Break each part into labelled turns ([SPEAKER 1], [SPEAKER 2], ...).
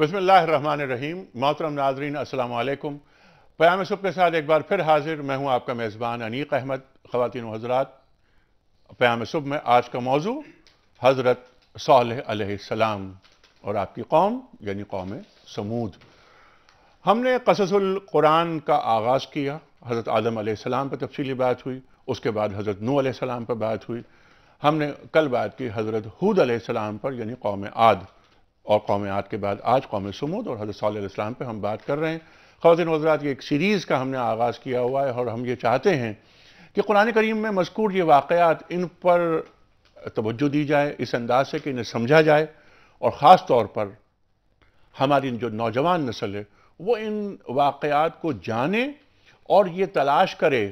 [SPEAKER 1] بسم اللہ الرحمن الرحیم محترم ناظرین السلام علیکم پیام سب کے ساتھ ایک بار پھر حاضر میں ہوں آپ کا میزبان انیق احمد خواتین و حضرات پیام صبح میں آج کا موضوع حضرت صالح علیہ السلام اور آپ کی قوم یعنی قوم سمود ہم نے قصص القرآن کا آغاز کیا حضرت آدم علیہ السلام پر تفصیلی بات ہوئی اس کے بعد حضرت نو علیہ السلام پر بات ہوئی ہم نے کل بات کی حضرت حود علیہ السلام پر یعنی قوم عاد اور قوم آت کے بعد آج قوم سمود اور حضرت صلی علیہ وسلم پہ ہم بات کر رہے ہیں خواتین حضرات کی ایک سیریز کا ہم نے آغاز کیا ہوا ہے اور ہم یہ چاہتے ہیں کہ قرآن کریم میں مذکور یہ واقعات ان پر توجہ دی جائے اس انداز سے کہ انہیں سمجھا جائے اور خاص طور پر ہماری جو نوجوان نسل ہے وہ ان واقعات کو جانے اور یہ تلاش کرے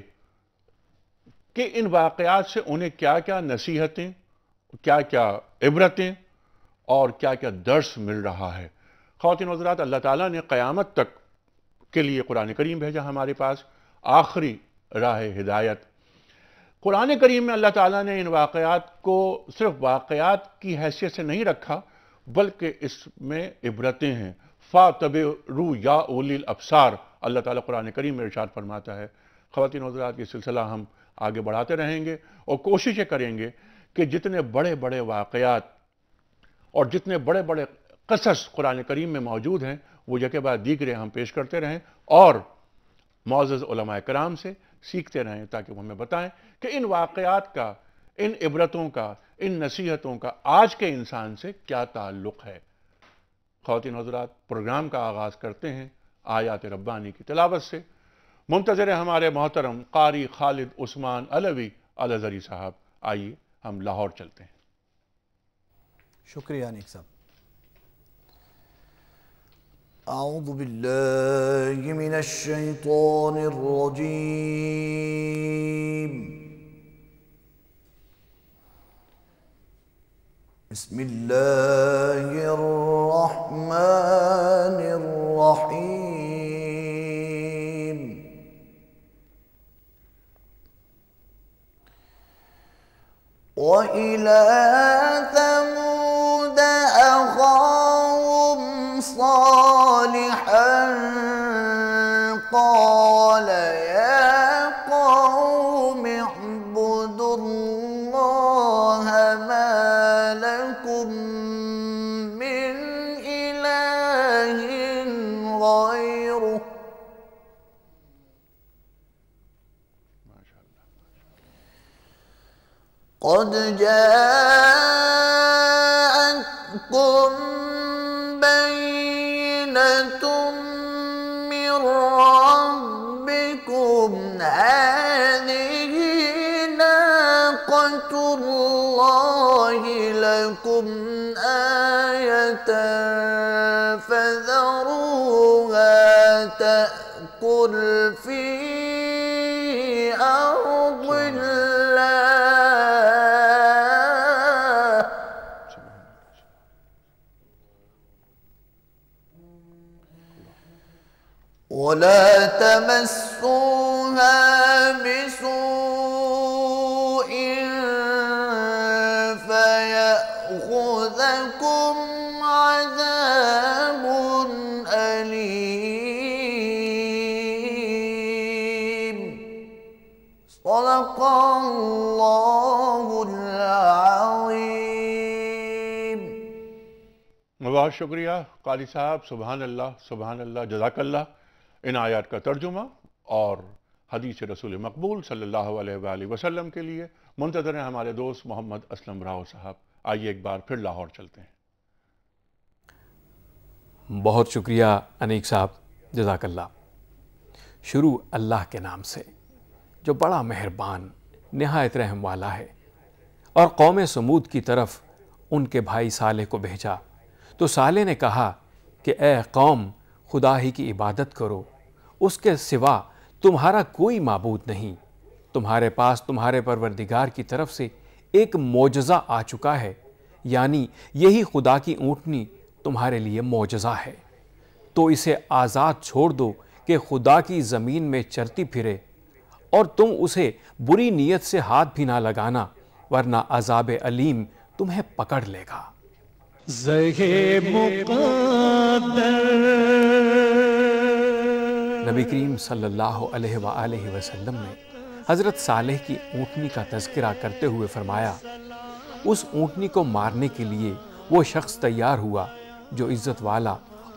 [SPEAKER 1] کہ ان واقعات سے انہیں کیا کیا نصیحتیں کیا کیا عبرتیں اور کیا کیا درس مل رہا ہے خواتین حضرات اللہ تعالیٰ نے قیامت تک کے لیے قرآن کریم بھیجا ہمارے پاس آخری راہ ہدایت قرآن کریم میں اللہ تعالیٰ نے ان واقعات کو صرف واقعات کی حیثیت سے نہیں رکھا بلکہ اس میں عبرتیں ہیں فا طب رو یا ولیل الابصار اللہ تعالیٰ قرآن کریم میں ارشاد فرماتا ہے خواتین حضرات یہ سلسلہ ہم آگے بڑھاتے رہیں گے اور کوششیں کریں گے کہ جتنے بڑے بڑے واقعات اور جتنے بڑے بڑے قصص قرآن کریم میں موجود ہیں وہ یکے بعد دیگرے ہم پیش کرتے رہیں اور معزز علماء کرام سے سیکھتے رہیں تاکہ وہ ہمیں بتائیں کہ ان واقعات کا ان عبرتوں کا ان نصیحتوں کا آج کے انسان سے کیا تعلق ہے خواتین حضرات پروگرام کا آغاز کرتے ہیں آیات ربانی کی تلاوت سے منتظر ہمارے محترم قاری خالد عثمان علوی ذری صاحب آئیے ہم لاہور چلتے ہیں
[SPEAKER 2] شكري يعني يكسب أعوذ بالله من الشيطان الرجيم بسم الله الرحمن الرحيم وإلى ثم لكم آية فذروها تأكل في أرض الله ولا تمس
[SPEAKER 1] بہت شکریہ قالی صاحب سبحان اللہ سبحان اللہ جزاک اللہ ان آیات کا ترجمہ اور حدیث رسول مقبول صلی اللہ علیہ وآلہ وسلم کے لیے منتظر ہیں ہمارے دوست محمد اسلم راؤ صاحب آئیے ایک بار پھر لاہور چلتے ہیں
[SPEAKER 3] بہت شکریہ انیک صاحب جزاک اللہ شروع اللہ کے نام سے جو بڑا مہربان نہایت رحم والا ہے اور قوم سمود کی طرف ان کے بھائی صالح کو بھیجا تو سالے نے کہا کہ اے قوم خدا ہی کی عبادت کرو اس کے سوا تمہارا کوئی معبود نہیں تمہارے پاس تمہارے پروردگار کی طرف سے ایک معجزہ آ چکا ہے یعنی یہی خدا کی اونٹنی تمہارے لیے معجزہ ہے تو اسے آزاد چھوڑ دو کہ خدا کی زمین میں چرتی پھرے اور تم اسے بری نیت سے ہاتھ بھی نہ لگانا ورنہ عذاب علیم تمہیں پکڑ لے گا نبی کریم صلی اللہ علیہ وآلہ وسلم نے حضرت صالح کی اونٹنی کا تذکرہ کرتے ہوئے فرمایا اس اونٹنی کو مارنے کے لیے وہ شخص تیار ہوا جو عزت والا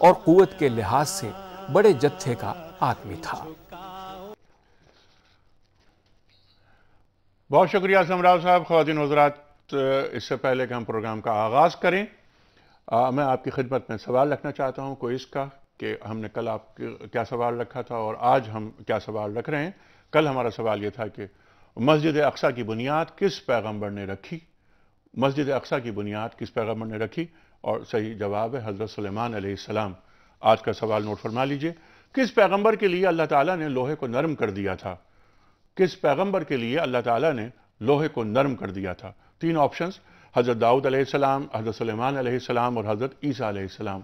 [SPEAKER 3] اور قوت کے لحاظ سے بڑے جتھے کا آدمی تھا بہت شکریہ صاحب
[SPEAKER 1] خواتین حضرات اس سے پہلے کہ ہم پروگرام کا آغاز کریں میں آپ کی خدمت میں سوال رکھنا چاہتا ہوں کوئی اس کا کہ ہم نے کل آپ کیا سوال رکھا تھا اور آج ہم کیا سوال رکھ رہے ہیں کل ہمارا سوال یہ تھا کہ مسجد اقصہ کی بنیاد کس پیغمبر نے رکھی مسجد اقسا کی بنیاد کس پیغمبر نے رکھی اور صحیح جواب ہے حضرت سلیمان علیہ السلام آج کا سوال نوٹ فرما لیجئے کس پیغمبر کے لیے اللہ تعالیٰ نے لوہے کو نرم کر دیا تھا کس پیغمبر کے لیے اللہ تعالیٰ نے لوہے کو نرم کر دیا تھا تین آپشنز حضرت داؤد علیہ السلام حضرت سلیمان علیہ السلام اور حضرت عیسیٰ علیہ السلام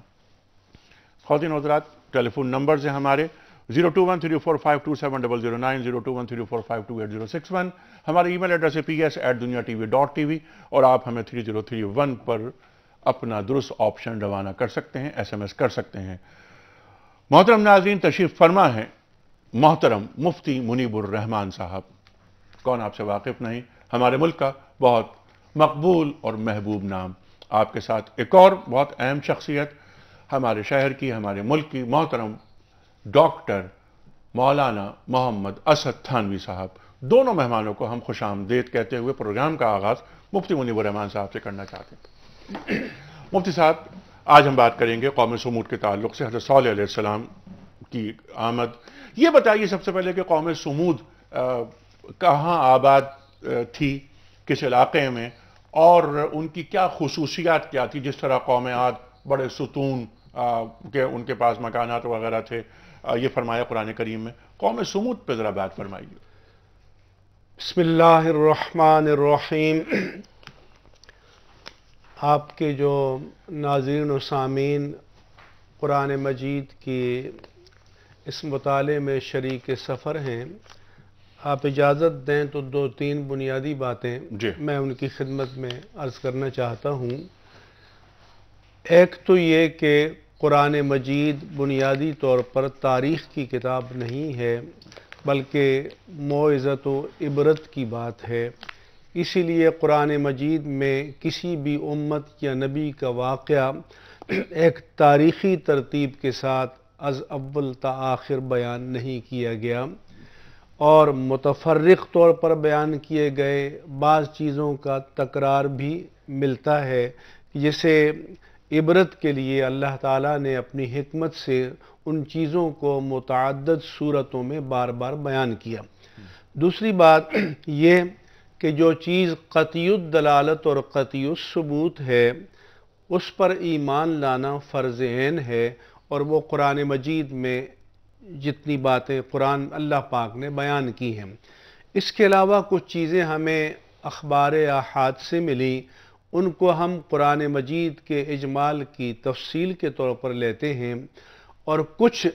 [SPEAKER 1] خواتین حضرات ٹیلی فون نمبرز ہیں ہمارے zero two one three four five two seven double zero nine zero two one three four five two eight zero six one ہمارے ای میل ایڈریس ہے P S eight Dunya T V dot T V اور آپ ہمیں three zero three one پر اپنا درست option روانہ کر سکتے ہیں ایس ایم ایس کر سکتے ہیں محترم ناظرین تشریف فرما ہے محترم مفتی منیب الرحمان صاحب کون آپ سے واقف نہیں ہمارے ملک کا بہت مقبول اور محبوب نام آپ کے ساتھ ایک اور بہت اہم شخصیت ہمارے شہر کی ہمارے ملک کی محترم ڈاکٹر مولانا محمد اسد تھانوی صاحب دونوں مہمانوں کو ہم خوش آمدید کہتے ہوئے پروگرام کا آغاز مفتی منیب الرحمان صاحب سے کرنا چاہتے ہیں مفتی صاحب آج ہم بات کریں گے قوم سمود کے تعلق سے حضرت صلی علیہ السلام کی آمد یہ بتائیے سب سے پہلے کہ قوم سمود کہاں آباد تھی کس علاقے میں اور ان کی کیا خصوصیات کیا تھی جس طرح قوم عاد بڑے ستون کے ان کے پاس مکانات وغیرہ تھے یہ فرمایا قرآن کریم میں
[SPEAKER 4] قوم سمود پہ ذرا بات فرمائی بسم اللہ الرحمن الرحیم آپ کے جو ناظرین و سامعین قرآن مجید کی اس مطالعے میں شریک سفر ہیں آپ اجازت دیں تو دو تین بنیادی باتیں جی۔ میں ان کی خدمت میں عرض کرنا چاہتا ہوں ایک تو یہ کہ قرآن مجید بنیادی طور پر تاریخ کی کتاب نہیں ہے بلکہ معزت و عبرت کی بات ہے اسی لیے قرآن مجید میں کسی بھی امت یا نبی کا واقعہ ایک تاریخی ترتیب کے ساتھ از اول تا آخر بیان نہیں کیا گیا اور متفرق طور پر بیان کیے گئے بعض چیزوں کا تکرار بھی ملتا ہے جسے عبرت کے لیے اللہ تعالیٰ نے اپنی حکمت سے ان چیزوں کو متعدد صورتوں میں بار بار بیان کیا دوسری بات یہ کہ جو چیز قطیت الدلالت اور قطی الثبوت ہے اس پر ایمان لانا فرض عین ہے اور وہ قرآن مجید میں جتنی باتیں قرآن اللہ پاک نے بیان کی ہیں اس کے علاوہ کچھ چیزیں ہمیں اخبار احاد سے ملی ان کو ہم قرآن مجید کے اجمال کی تفصیل کے طور پر لیتے ہیں اور کچھ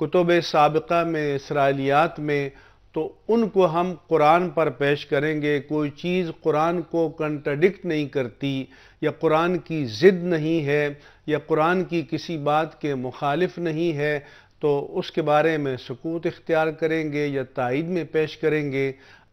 [SPEAKER 4] کتب سابقہ میں اسرائیلیات میں تو ان کو ہم قرآن پر پیش کریں گے کوئی چیز قرآن کو کنٹرڈکٹ نہیں کرتی یا قرآن کی ضد نہیں ہے یا قرآن کی کسی بات کے مخالف نہیں ہے تو اس کے بارے میں سکوت اختیار کریں گے یا تائید میں پیش کریں گے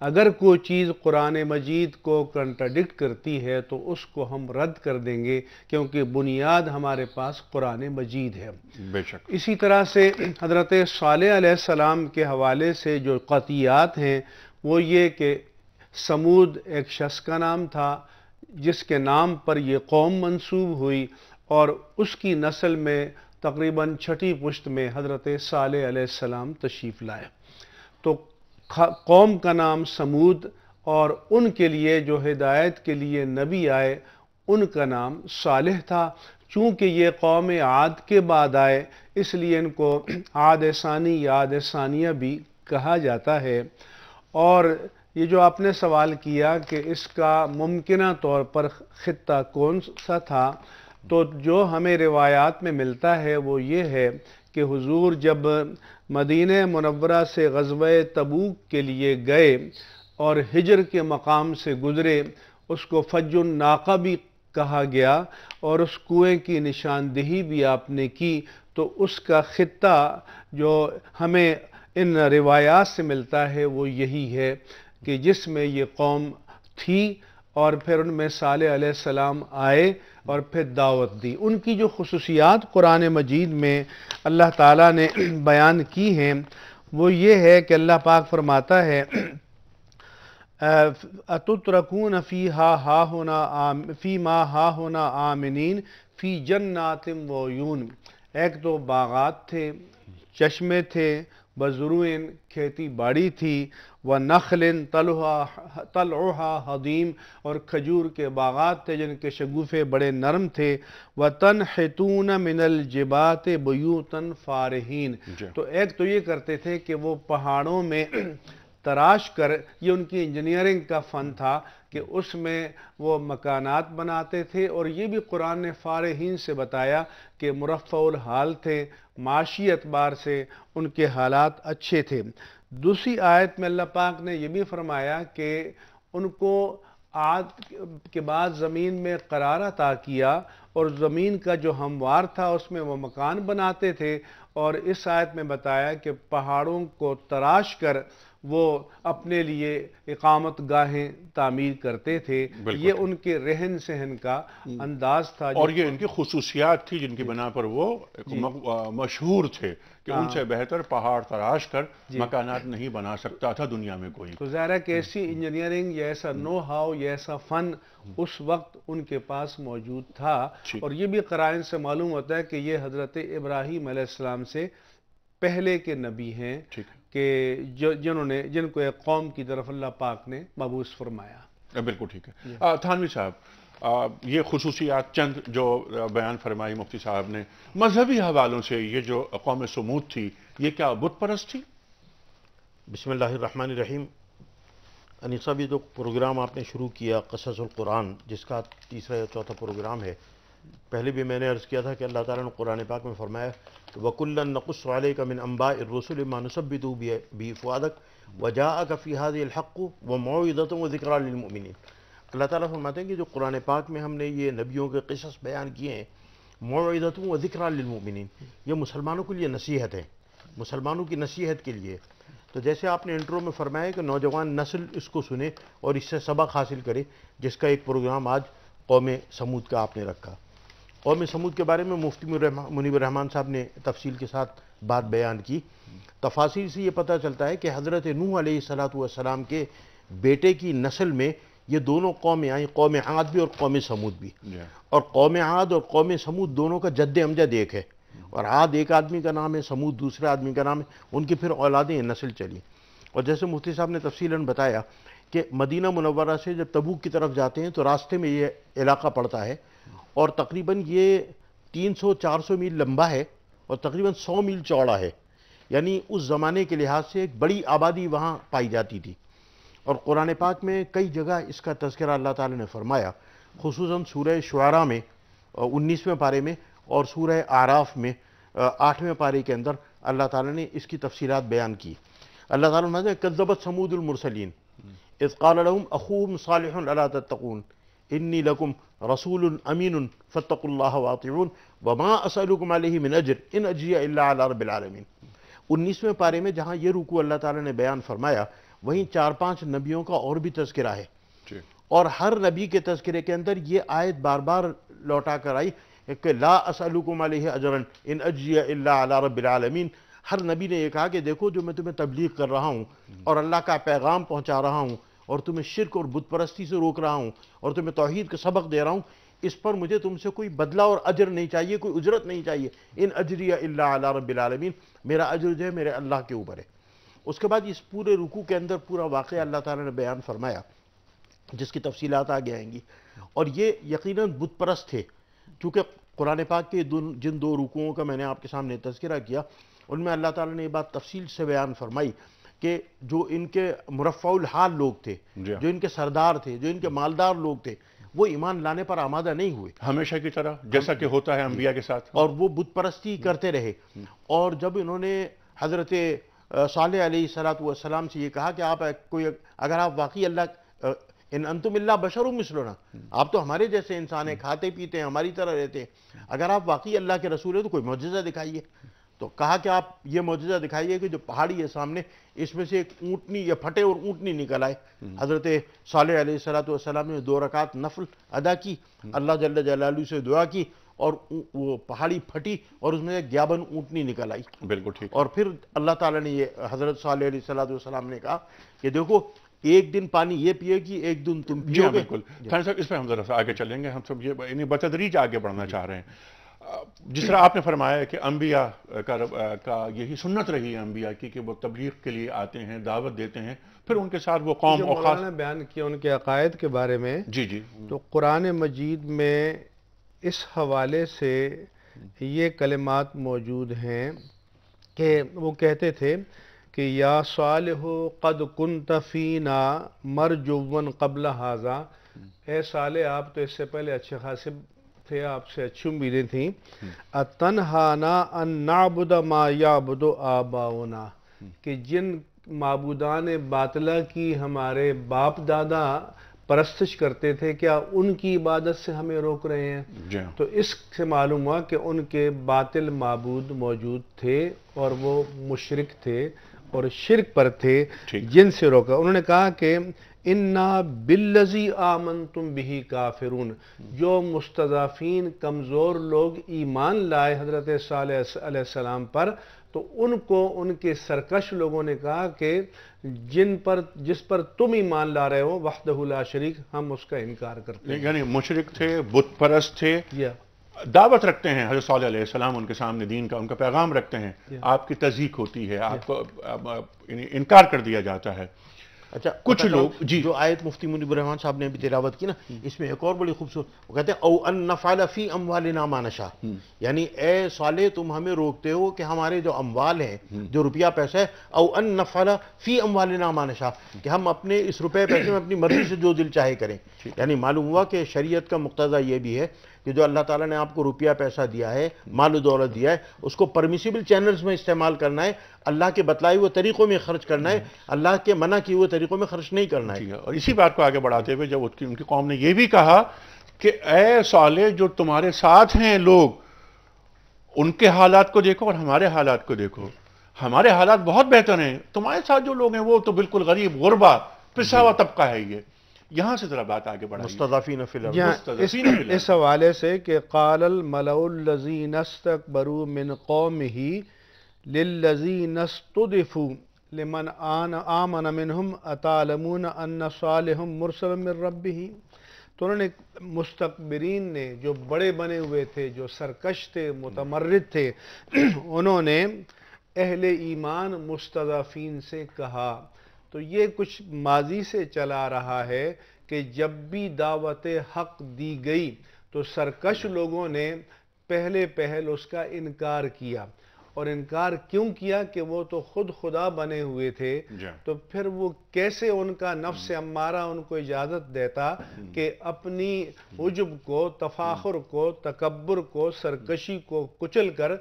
[SPEAKER 4] اگر کوئی چیز قرآن مجید کو کنٹرڈکٹ کرتی ہے تو اس کو ہم رد کر دیں گے کیونکہ بنیاد ہمارے پاس قرآن مجید ہے بے شک اسی طرح سے حضرت صالح علیہ السلام کے حوالے سے جو قطعیات ہیں وہ یہ کہ سمود ایک شخص کا نام تھا جس کے نام پر یہ قوم منسوب ہوئی اور اس کی نسل میں تقریباً چھٹی پشت میں حضرت صالح علیہ السلام تشریف لائے تو قوم کا نام سمود اور ان کے لیے جو ہدایت کے لیے نبی آئے ان کا نام صالح تھا چونکہ یہ قوم عاد کے بعد آئے اس لیے ان کو عاد ثانی یا عاد ثانیہ بھی کہا جاتا ہے اور یہ جو آپ نے سوال کیا کہ اس کا ممکنہ طور پر خطہ کون سا تھا تو جو ہمیں روایات میں ملتا ہے وہ یہ ہے کہ حضور جب مدینہ منورہ سے غزوہ تبوک کے لیے گئے اور ہجر کے مقام سے گزرے اس کو فج الناقہ بھی کہا گیا اور اس کوئے کی نشاندہی بھی آپ نے کی تو اس کا خطہ جو ہمیں ان روایات سے ملتا ہے وہ یہی ہے کہ جس میں یہ قوم تھی اور پھر ان میں صالح علیہ السلام آئے اور پھر دعوت دی ان کی جو خصوصیات قرآن مجید میں اللہ تعالیٰ نے بیان کی ہیں وہ یہ ہے کہ اللہ پاک فرماتا ہے اَتُتْرَكُونَ فی ہا ہا ہونا فی ما ہا ہونا آمنین فی جن و یون ایک تو باغات تھے چشمے تھے بزروین کھیتی باڑی تھی و نخلن طلعہ حدیم اور کھجور کے باغات تھے جن کے شگوفے بڑے نرم تھے و تنحتون من الجبات بیوتن فارحین جی۔ تو ایک تو یہ کرتے تھے کہ وہ پہاڑوں میں تراش کر یہ ان کی انجینئرنگ کا فن تھا کہ اس میں وہ مکانات بناتے تھے اور یہ بھی قرآن نے فارحین سے بتایا کہ مرفع الحال تھے معاشی اعتبار سے ان کے حالات اچھے تھے دوسری آیت میں اللہ پاک نے یہ بھی فرمایا کہ ان کو آد کے بعد زمین میں قرار عطا کیا اور زمین کا جو ہموار تھا اس میں وہ مکان بناتے تھے اور اس آیت میں بتایا کہ پہاڑوں کو تراش کر وہ اپنے لیے اقامت گاہیں تعمیر کرتے تھے یہ ان کے رہن سہن کا انداز تھا اور یہ
[SPEAKER 1] ان کی خصوصیات تھی جن کی بنا پر وہ جی۔ مشہور تھے کہ ان ہاں۔ سے بہتر پہاڑ تراش کر جی۔ مکانات نہیں بنا سکتا تھا دنیا میں کوئی
[SPEAKER 4] تو ظاہر ایسی انجینئرنگ یا ایسا نو ہاؤ یا ایسا فن اس وقت ان کے پاس موجود تھا جی۔ اور یہ بھی قرائن سے معلوم ہوتا ہے کہ یہ حضرت ابراہیم علیہ السلام سے پہلے کے نبی ہیں کہ جو جنہوں نے جن کو ایک قوم کی طرف اللہ پاک نے مبوس فرمایا
[SPEAKER 1] بالکل ٹھیک ہے جی۔ تھانوی صاحب یہ خصوصیات چند جو بیان فرمائی مفتی صاحب نے مذہبی حوالوں سے یہ جو قوم سمود تھی یہ کیا بت پرست تھی
[SPEAKER 5] بسم اللہ الرحمن الرحیم انیسا بھی جو پروگرام آپ نے شروع کیا قصص القرآن جس کا تیسرا یا چوتھا پروگرام ہے پہلے بھی میں نے عرض کیا تھا کہ اللہ تعالیٰ نے قرآن پاک میں فرمایا تو وک النقصن امبا الرسول مانسب بھی تو بھی فعادک وجا کا فیاض الحقوق و معیدتوں و ذکر العلمین اللہ تعالیٰ فرماتے ہیں کہ جو قرآن پاک میں ہم نے یہ نبیوں کے قصص بیان کیے ہیں مؤعیدتوں و ذکر العلمین یہ مسلمانوں کے لیے نصیحت ہے مسلمانوں کی نصیحت کے لیے تو جیسے آپ نے انٹرو میں فرمایا کہ نوجوان نسل اس کو سنے اور اس سے سبق حاصل کرے جس کا ایک پروگرام آج قوم سمود کا آپ نے رکھا قوم سمود کے بارے میں مفتی منیب الرحمن صاحب نے تفصیل کے ساتھ بات بیان کی تفاصیل سے یہ پتہ چلتا ہے کہ حضرت نوح علیہ السلام کے بیٹے کی نسل میں یہ دونوں قومیں آئیں قوم عاد بھی اور قوم سمود بھی جی۔ اور قوم عاد اور قوم سمود دونوں کا جد امجد ایک ہے اور عاد ایک آدمی کا نام ہے سمود دوسرے آدمی کا نام ہے ان کی پھر اولادیں نسل چلیں اور جیسے مفتی صاحب نے تفصیلاً بتایا کہ مدینہ منورہ سے جب تبوک کی طرف جاتے ہیں تو راستے میں یہ علاقہ پڑتا ہے اور تقریباً یہ تین سو چار سو میل لمبا ہے اور تقریباً سو میل چوڑا ہے یعنی اس زمانے کے لحاظ سے ایک بڑی آبادی وہاں پائی جاتی تھی اور قرآن پاک میں کئی جگہ اس کا تذکرہ اللہ تعالی نے فرمایا خصوصاً سورہ شعرا میں انیسویں پارے میں اور سورہ آراف میں آٹھویں پارے کے اندر اللہ تعالی نے اس کی تفصیلات بیان کی اللہ تعالیٰ کذبت سمود المرسلین اذ قال لهم اخوهم صالح اللہ تتقون انی لکم رسول امین فتق اللہ واطعون وما علیہ من اجر ان اجیا اللہ رب العالمین انیسویں پارے میں جہاں یہ رکو اللہ تعالی نے بیان فرمایا وہیں چار پانچ نبیوں کا اور بھی تذکرہ ہے جی۔ اور ہر نبی کے تذکرے کے اندر یہ آیت بار بار لوٹا کر آئی کہ لا اسالکم علیہ اجراََ ان اجیا اللہ علی رب العالمین ہر نبی نے یہ کہا کہ دیکھو جو میں تمہیں تبلیغ کر رہا ہوں اور اللہ کا پیغام پہنچا رہا ہوں اور تمہیں شرک اور بت پرستی سے روک رہا ہوں اور تمہیں توحید کا سبق دے رہا ہوں اس پر مجھے تم سے کوئی بدلہ اور اجر نہیں چاہیے کوئی اجرت نہیں چاہیے ان اجریہ اللہ علی رب العالمین میرا عجر جو ہے میرے اللہ کے اوپر ہے اس کے بعد اس پورے رکوع کے اندر پورا واقعہ اللہ تعالیٰ نے بیان فرمایا جس کی تفصیلات آگے آئیں گی اور یہ یقیناً بت پرست تھے چونکہ قرآن پاک کے جن دو رکوؤں کا میں نے آپ کے سامنے تذکرہ کیا ان میں اللہ تعالیٰ نے یہ بات تفصیل سے بیان فرمائی کہ جو ان کے مرفع الحال لوگ تھے جی ہاں۔ جو ان کے سردار تھے جو ان کے مالدار لوگ تھے وہ ایمان لانے پر آمادہ نہیں ہوئے ہمیشہ کی طرح جیسا کہ ہوتا ہے انبیاء کے ساتھ اور وہ بت پرستی ہاں۔ کرتے رہے ہاں۔ اور جب انہوں نے حضرت صالح علیہ السلام والسلام سے یہ کہا کہ آپ کوئی اگر آپ واقعی اللہ انتم اللہ بشرم مسلو آپ تو ہمارے جیسے انسان ہیں کھاتے پیتے ہیں ہماری طرح رہتے ہیں اگر آپ واقعی اللہ کے رسول ہیں تو کوئی موجزہ دکھائیے تو کہا کہ آپ یہ موجزہ دکھائیے کہ جو پہاڑی ہے سامنے اس میں سے ایک اونٹنی یا پھٹے اور اونٹنی نکل آئے حضرت صالح علیہ السلام نے دو رکعت نفل ادا کی اللہ سے دعا کی اور وہ پہاڑی پھٹی اور اس میں گیابن اونٹنی نکل آئی بالکل ٹھیک اور پھر اللہ تعالیٰ نے یہ حضرت صالح علیہ السلام والسلام نے کہا کہ دیکھو ایک دن پانی یہ پیے گی ایک دن تم جی
[SPEAKER 1] ہاں، بالکل اس میں ہم ذرا آگے چلیں گے ہم سب یہ یعنی دریج آگے بڑھنا چاہ رہے ہیں جس طرح آپ نے فرمایا ہے کہ انبیاء کا یہی سنت رہی ہے انبیاء کی کہ وہ تبلیغ
[SPEAKER 4] کے لیے آتے ہیں دعوت دیتے ہیں پھر ان کے ساتھ وہ
[SPEAKER 1] قوم جو مولانا
[SPEAKER 4] بیان کیا ان کے عقائد کے بارے میں جی جی تو قرآن مجید میں اس حوالے سے یہ کلمات موجود ہیں کہ وہ کہتے تھے کہ یا صالح قد کنت فینا مرجوون قبل حاضہ اے صالح آپ تو اس سے پہلے اچھے خاصے تھے آپ سے اچھی امیدیں تھیں اَتَنْحَانَا أَن نَعْبُدَ مَا يَعْبُدُ آبَاؤُنَا کہ جن معبودانِ باطلہ کی ہمارے باپ دادا پرستش کرتے تھے کیا ان کی عبادت سے ہمیں روک رہے ہیں جی ہاں۔ تو اس سے معلوم ہوا کہ ان کے باطل معبود موجود تھے اور وہ مشرک تھے اور شرک پر تھے جن سے روکا انہوں نے کہا کہ اِنَّا آمن تم بھی كَافِرُونَ جو مستضافین کمزور لوگ ایمان لائے حضرت صالح علیہ السلام پر تو ان ان کو کے سرکش لوگوں نے کہا کہ جس پر تم ایمان لا رہے ہو وحدہ لا شریک ہم اس کا انکار کرتے ہیں
[SPEAKER 1] یعنی مشرک تھے بت پرست تھے دعوت رکھتے ہیں حضرت صلی علیہ السلام ان کے سامنے دین کا ان کا پیغام رکھتے ہیں آپ کی تذیق ہوتی ہے آپ
[SPEAKER 4] کو
[SPEAKER 5] انکار کر دیا جاتا ہے اچھا کچھ لوگ جی۔ جو آیت مفتی منیب الرحمن صاحب نے بھی تیراوت کی نا اس میں ایک اور بڑی خوبصورت وہ کہتے ہیں او ان نفعل فی اموالنا ما نشا یعنی اے صالح تم ہمیں روکتے ہو کہ ہمارے جو اموال ہیں جو روپیہ پیسہ ہے او ان نفعل فی اموالنا ما نشا کہ ہم اپنے اس روپے پیسے میں اپنی مرضی سے جو دل چاہے کریں یعنی معلوم ہوا کہ شریعت کا مقتضی یہ بھی ہے کہ جو اللہ تعالیٰ نے آپ کو روپیہ پیسہ دیا ہے مال و دولت دیا ہے اس کو پرمیسیبل چینلز میں استعمال کرنا ہے اللہ کے بتلائے ہوئے طریقوں میں خرچ کرنا ہے اللہ کے منع کیے ہوئے طریقوں میں خرچ نہیں کرنا ہے جی ہاں، اور اسی بات کو آگے بڑھاتے ہوئے جب
[SPEAKER 1] ان کی قوم نے یہ بھی کہا کہ اے سالے جو تمہارے ساتھ ہیں لوگ ان کے حالات کو دیکھو اور ہمارے حالات کو دیکھو ہمارے حالات بہت بہتر ہیں تمہارے ساتھ جو لوگ ہیں وہ تو بالکل غریب غربہ ہوا جی۔ طبقہ ہے یہ یہاں سے ذرا بات
[SPEAKER 5] آگے بڑھائی مستضعفین
[SPEAKER 4] فی الارض اس حوالے سے کہ قال الملع الذین استقبرو من قومہی للذین استدفو لمن آمن منہم اتالمون ان صالحم مرسل من ربہی تو انہوں نے مستقبرین نے جو بڑے بنے ہوئے تھے جو سرکش تھے متمرد تھے انہوں نے اہل ایمان مستضعفین سے کہا تو یہ کچھ ماضی سے چلا رہا ہے کہ جب بھی دعوت حق دی گئی تو سرکش لوگوں نے پہلے پہل اس کا انکار کیا اور انکار کیوں کیا کہ وہ تو خود خدا بنے ہوئے تھے جی۔ تو پھر وہ کیسے ان کا نفس امارہ ان کو اجازت دیتا کہ اپنی عجب کو تفاخر کو تکبر کو سرکشی کو کچل کر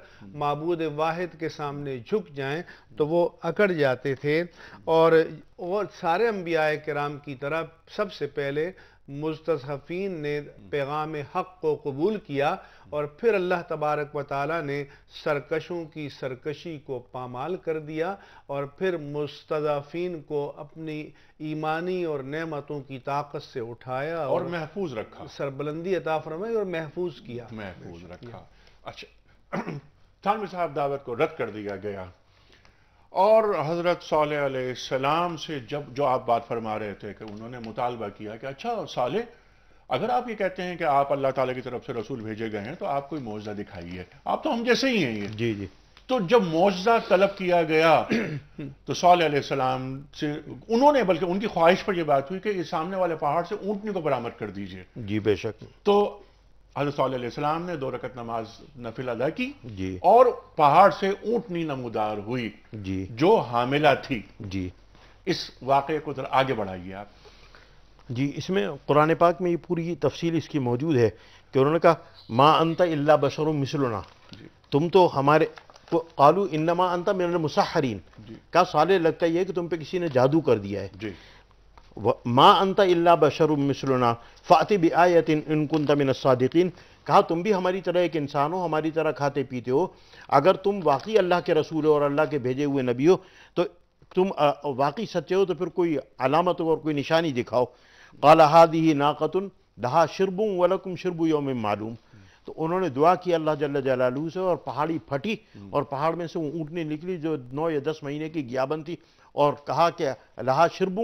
[SPEAKER 4] معبود واحد کے سامنے جھک جائیں تو وہ اکڑ جاتے تھے اور سارے انبیاء کرام کی طرح سب سے پہلے مستصفین نے پیغام حق کو قبول کیا اور پھر اللہ تبارک و تعالی نے سرکشوں کی سرکشی کو پامال کر دیا اور پھر مستضعفین کو اپنی ایمانی اور نعمتوں کی طاقت سے اٹھایا اور محفوظ رکھا سربلندی عطا فرمائی اور محفوظ کیا محفوظ رکھا
[SPEAKER 1] اچھا تھانوی صاحب دعوت کو رد کر دیا گیا اور حضرت صالح علیہ السلام سے جب جو آپ بات فرما رہے تھے کہ انہوں نے مطالبہ کیا کہ اچھا صالح اگر آپ یہ کہتے ہیں کہ آپ اللہ تعالیٰ کی طرف سے رسول بھیجے گئے ہیں تو آپ کوئی معاوضہ دکھائیے آپ تو ہم جیسے ہی ہیں یہ جی جی تو جب معوضہ طلب کیا گیا تو صالح علیہ السلام سے انہوں نے بلکہ ان کی خواہش پر یہ بات ہوئی کہ یہ سامنے والے پہاڑ سے اونٹنی کو برآمد کر دیجئے جی بے شک تو حضرت صلی اللہ علیہ وسلم نے دو رکعت نماز نفل ادا کی جی اور پہاڑ سے اونٹنی نمودار ہوئی جی جو حاملہ تھی جی اس واقعے کو ذرا آگے بڑھائیے آپ
[SPEAKER 5] جی اس میں قرآن پاک میں یہ پوری تفصیل اس کی موجود ہے کہ انہوں نے کہا ما انت اللہ بشر مثلنا جی تم تو ہمارے قالو انما انت من المسحرین جی کا صالح لگتا یہ ہے کہ تم پہ کسی نے جادو کر دیا ہے جی ما انت اللہ کہا تم بھی ہماری طرح ایک انسان ہو ہماری طرح کھاتے پیتے ہو اگر تم واقعی اللہ کے رسول ہو اور اللہ کے بھیجے ہوئے نبی ہو تو تم واقعی سچے ہو تو پھر کوئی علامت ہو اور کوئی نشانی دکھاؤ قال هذه ناقۃ قتون دہا شربو و لم یوم معلوم تو انہوں نے دعا کی اللہ جل جلالہ سے اور پہاڑی پھٹی اور پہاڑ میں سے وہ اونٹنی نکلی جو نو یا دس مہینے کی گیابن تھی اور کہا کہ لہا اللہ شرب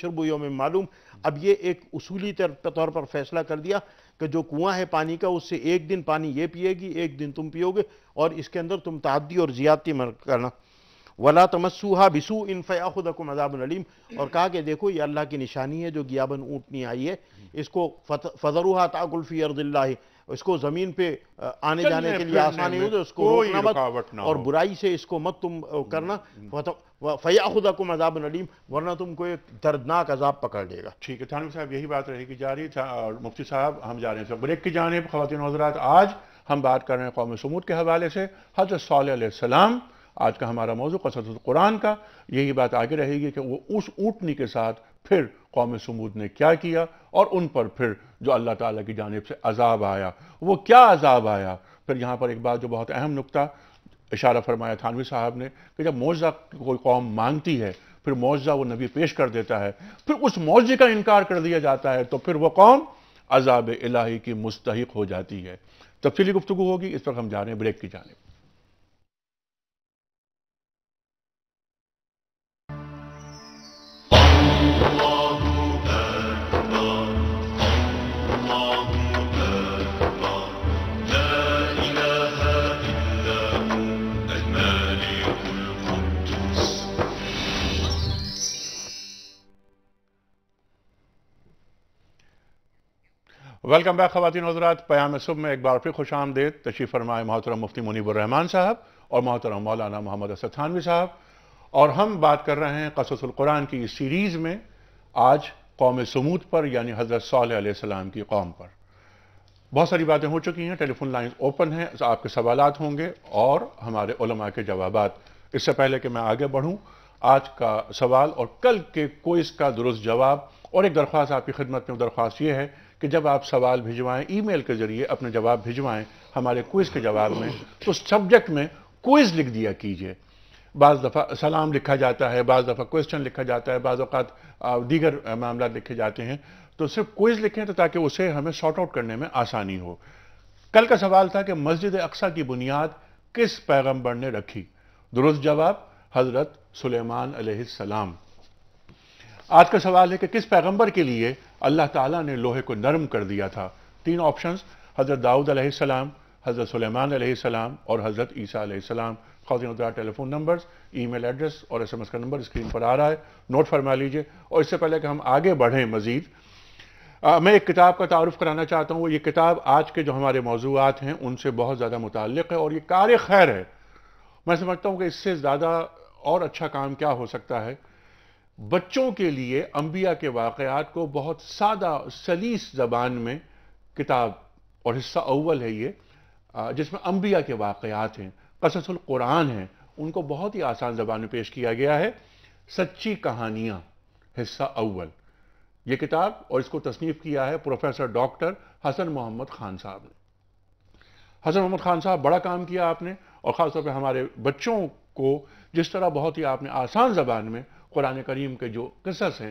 [SPEAKER 5] شربو یوم معلوم اب یہ ایک اصولی طور پر فیصلہ کر دیا کہ جو کنواں ہے پانی کا اس سے ایک دن پانی یہ پیے گی ایک دن تم پیو گے اور اس کے اندر تم تعدی اور زیادتی کرنا اور کہا کہ دیکھو یہ اللہ کی نشانی ہے جو گیابن اونٹنی آئی ہے اس کو فضر تَعْقُلْ فِي عَرْضِ اللَّهِ اللہ اس کو زمین پہ آنے جانے کے لیے آسانی تو اس کو اور برائی سے اس کو مت تم کرنا وہ کم عذاب الرلیم ورنہ تم کو ایک دردناک عذاب پکڑ دے گا ٹھیک ہے تھانوی صاحب یہی بات رہے
[SPEAKER 1] گی جاری اور مفتی صاحب ہم جا رہے ہیں بریک کی جانب خواتین حضرات آج ہم بات کر رہے ہیں قوم سمود کے حوالے سے حضرت صلی علیہ السلام آج کا ہمارا موضوع قصد القرآن کا یہی بات آگے رہے گی کہ وہ اس اونٹنی کے ساتھ پھر قوم سمود نے کیا کیا اور ان پر پھر جو اللہ تعالیٰ کی جانب سے عذاب آیا وہ کیا عذاب آیا پھر یہاں پر ایک بات جو بہت اہم نقطہ اشارہ فرمایا تھانوی صاحب نے کہ جب موجزہ کوئی قوم مانگتی ہے پھر موجزہ وہ نبی پیش کر دیتا ہے پھر اس موجزے کا انکار کر دیا جاتا ہے تو پھر وہ قوم عذاب الہی کی مستحق ہو جاتی ہے تفصیلی گفتگو ہوگی اس وقت ہم جانے بریک کی جانب ویلکم بیک خواتین حضرات پیام صبح میں ایک بار پھر خوش آمدید تشریف فرمائے محترم مفتی منیب الرحمان صاحب اور محترم مولانا محمد تھانوی صاحب اور ہم بات کر رہے ہیں قصص القرآن کی اس سیریز میں آج قوم سمود پر یعنی حضرت صالح علیہ السلام کی قوم پر بہت ساری باتیں ہو چکی ہیں ٹیلی فون لائنز اوپن ہیں آپ کے سوالات ہوں گے اور ہمارے علماء کے جوابات اس سے پہلے کہ میں آگے بڑھوں آج کا سوال اور کل کے کوئز کا درست جواب اور ایک درخواست آپ کی خدمت میں درخواست یہ ہے کہ جب آپ سوال بھجوائیں ای میل کے ذریعے اپنے جواب بھجوائیں ہمارے کوئز کے جواب میں تو سبجیکٹ میں کوئز لکھ دیا کیجئے بعض دفعہ سلام لکھا جاتا ہے بعض دفعہ کوئسٹن لکھا جاتا ہے بعض اوقات دیگر معاملات لکھے جاتے ہیں تو صرف کوئز لکھیں تو تاکہ اسے ہمیں سارٹ آؤٹ کرنے میں آسانی ہو کل کا سوال تھا کہ مسجد اقسا کی بنیاد کس پیغمبر نے رکھی درست جواب حضرت سلیمان علیہ السلام آج کا سوال ہے کہ کس پیغمبر کے لیے اللہ تعالیٰ نے لوہے کو نرم کر دیا تھا تین آپشنز حضرت داود علیہ السلام حضرت سلیمان علیہ السلام اور حضرت عیسیٰ علیہ السلام خواتین telephone numbers email address اور ایس ایم ایس کا نمبر اسکرین پر آ رہا ہے نوٹ فرما لیجئے اور اس سے پہلے کہ ہم آگے بڑھیں مزید میں ایک کتاب کا تعارف کرانا چاہتا ہوں یہ کتاب آج کے جو ہمارے موضوعات ہیں ان سے بہت زیادہ متعلق ہے اور یہ کار خیر ہے میں سمجھتا ہوں کہ اس سے زیادہ اور اچھا کام کیا ہو سکتا ہے بچوں کے لیے انبیاء کے واقعات کو بہت سادہ سلیس زبان میں کتاب اور حصہ اول ہے یہ جس میں انبیاء کے واقعات ہیں قصص القرآن ہیں ان کو بہت ہی آسان زبان میں پیش کیا گیا ہے سچی کہانیاں حصہ اول یہ کتاب اور اس کو تصنیف کیا ہے پروفیسر ڈاکٹر حسن محمد خان صاحب نے حسن محمد خان صاحب بڑا کام کیا آپ نے اور خاص طور پہ ہمارے بچوں کو جس طرح بہت ہی آپ نے آسان زبان میں قرآن کریم کے جو قصص ہیں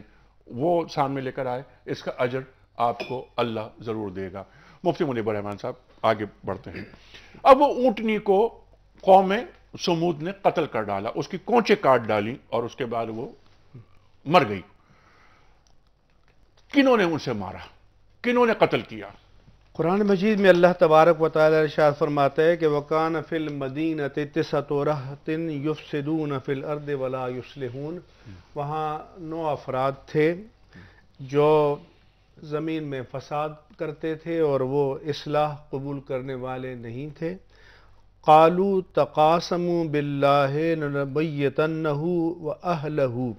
[SPEAKER 1] وہ سامنے لے کر آئے اس کا اجر آپ کو اللہ ضرور دے گا مفتی مولی برحمان صاحب آگے بڑھتے ہیں اب وہ اونٹنی کو قوم سمود نے قتل کر ڈالا اس کی کونچے کاٹ ڈالی اور اس کے
[SPEAKER 4] بعد وہ مر گئی
[SPEAKER 1] کنہوں نے ان سے مارا کنہوں نے قتل کیا
[SPEAKER 4] قرآن مجید میں اللہ تبارک و تعالی ارشاد فرماتا ہے کہ وقان فِي الْمَدِينَةِ اتسورن یفسدون يُفْسِدُونَ فِي ولا وَلَا يُسْلِحُونَ وہاں نو افراد تھے جو زمین میں فساد کرتے تھے اور وہ اصلاح قبول کرنے والے نہیں تھے قَالُوا تَقَاسَمُوا بِاللَّهِ بلّہ وَأَهْلَهُ و